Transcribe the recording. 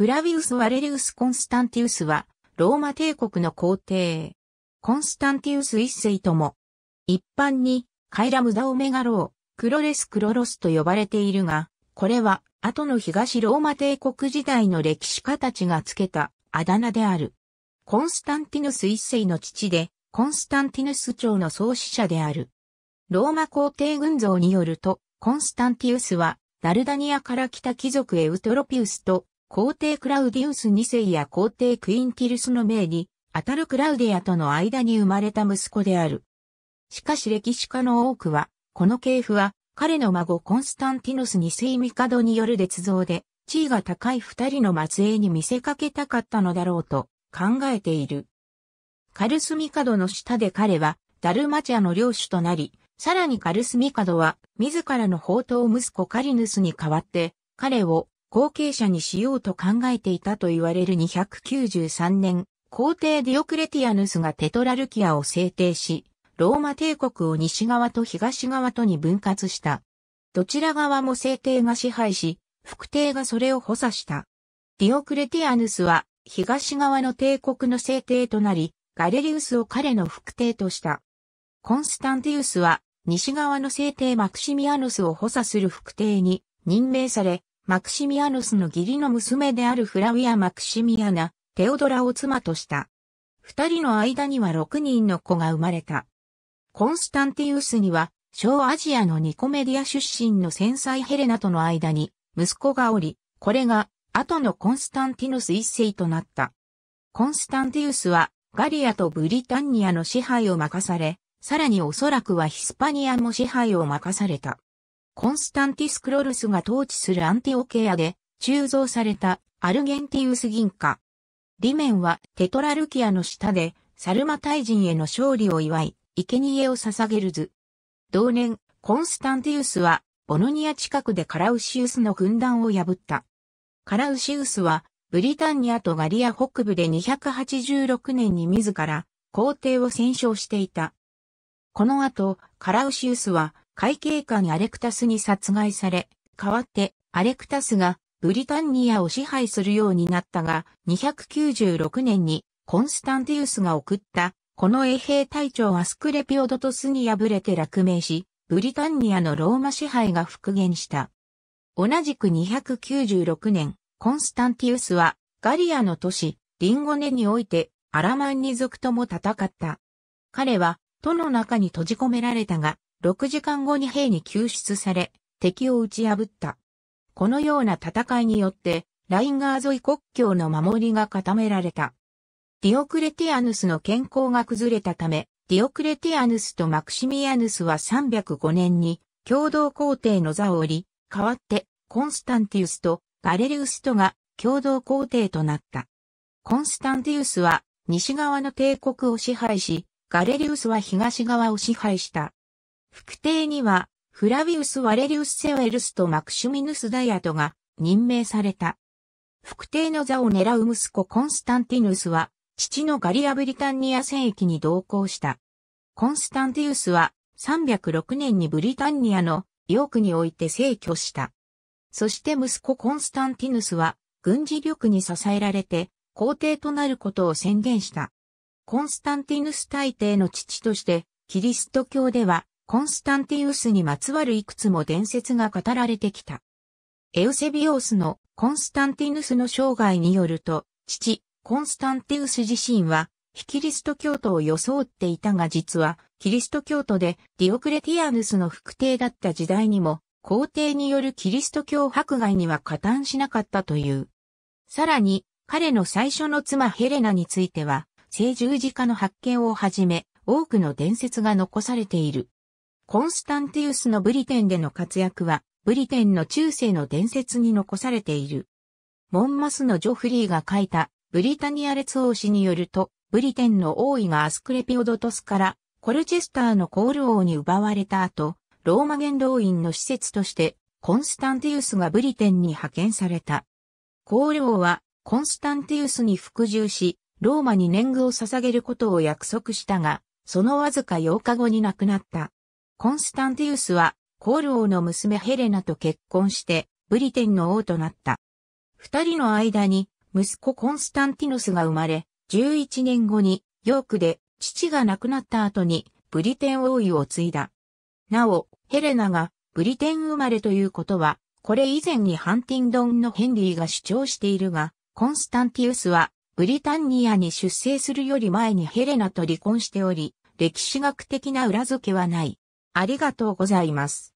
フラビウス・ワレリウス・コンスタンティウスは、ローマ帝国の皇帝。コンスタンティウス一世とも、一般に、カイラムダオメガロー、クロレス・クロロスと呼ばれているが、これは、後の東ローマ帝国時代の歴史家たちがつけた、あだ名である。コンスタンティヌス一世の父で、コンスタンティヌス朝の創始者である。ローマ皇帝群像によると、コンスタンティウスは、ダルダニアから来た貴族エウトロピウスと皇帝クラウディウス2世や皇帝クインティルスの命に、当たるクラウディアとの間に生まれた息子である。しかし歴史家の多くは、この系譜は、彼の孫コンスタンティノス2世帝による列像で、地位が高い二人の末裔に見せかけたかったのだろうと考えている。カルスミカドの下で彼はダルマチアの領主となり、さらにカルスミカドは自らの宝刀息子カリヌスに代わって彼を後継者にしようと考えていたと言われる293年、皇帝ディオクレティアヌスがテトラルキアを制定し、ローマ帝国を西側と東側とに分割した。どちら側も制定が支配し、副帝がそれを補佐した。ディオクレティアヌスは東側の帝国の制定となり、ガレリウスを彼の副帝とした。コンスタンティウスは西側の制定マクシミアヌスを補佐する副帝に任命され、マクシミアヌスの義理の娘であるフラウィア・マクシミアナ、テオドラを妻とした。二人の間には六人の子が生まれた。コンスタンティウスには、小アジアのニコメディア出身の繊細ヘレナとの間に、息子がおり、これが、後のコンスタンティヌス一世となった。コンスタンティウスは、ガリアとブリタンニアの支配を任され、さらにおそらくはヒスパニアも支配を任された。コンスタンティス・クロルスが統治するアンティオケアで鋳造されたアルゲンティウス銀貨。裏面はテトラルキアの下でサルマ大人への勝利を祝い、生贄を捧げる図。同年、コンスタンティウスはボノニア近くでカラウシウスの軍団を破った。カラウシウスはブリタンニアとガリア北部で286年に自ら皇帝を戦勝していた。この後、カラウシウスは会計官アレクタスに殺害され、代わってアレクタスがブリタンニアを支配するようになったが、296年にコンスタンティウスが送ったこの衛兵隊長アスクレピオドトスに敗れて落命し、ブリタンニアのローマ支配が復元した。同じく296年、コンスタンティウスはガリアの都市、リンゴネにおいてアラマンニ族とも戦った。彼は都の中に閉じ込められたが、6時間後に兵に救出され、敵を打ち破った。このような戦いによって、ライン川沿い国境の守りが固められた。ディオクレティアヌスの健康が崩れたため、ディオクレティアヌスとマクシミアヌスは305年に共同皇帝の座を降り、代わってコンスタンティウスとガレリウスとが共同皇帝となった。コンスタンティウスは西側の帝国を支配し、ガレリウスは東側を支配した。副帝には、フラビウス・ワレリウス・セウェルスとマクシュミヌス・ダイアトが任命された。副帝の座を狙う息子コンスタンティヌスは、父のガリア・ブリタンニア戦役に同行した。コンスタンティウスは、306年にブリタンニアのヨークにおいて逝去した。そして息子コンスタンティヌスは、軍事力に支えられて、皇帝となることを宣言した。コンスタンティヌス大帝の父として、キリスト教では、コンスタンティウスにまつわるいくつも伝説が語られてきた。エウセビオスのコンスタンティヌスの生涯によると、父、コンスタンティウス自身は、非キリスト教徒を装っていたが実は、キリスト教徒でディオクレティアヌスの副帝だった時代にも、皇帝によるキリスト教迫害には加担しなかったという。さらに、彼の最初の妻ヘレナについては、聖十字架の発見をはじめ、多くの伝説が残されている。コンスタンティウスのブリテンでの活躍は、ブリテンの中世の伝説に残されている。モンマスのジョフリーが書いた、ブリタニア列王氏によると、ブリテンの王位がアスクレピオドトスから、コルチェスターのコール王に奪われた後、ローマ元老院の施設として、コンスタンティウスがブリテンに派遣された。コール王は、コンスタンティウスに服従し、ローマに年貢を捧げることを約束したが、そのわずか8日後に亡くなった。コンスタンティウスは、コール王の娘ヘレナと結婚して、ブリテンの王となった。二人の間に、息子コンスタンティノスが生まれ、11年後に、ヨークで、父が亡くなった後に、ブリテン王位を継いだ。なお、ヘレナが、ブリテン生まれということは、これ以前にハンティンドンのヘンリーが主張しているが、コンスタンティウスは、ブリタンニアに出生するより前にヘレナと離婚しており、歴史学的な裏付けはない。ありがとうございます。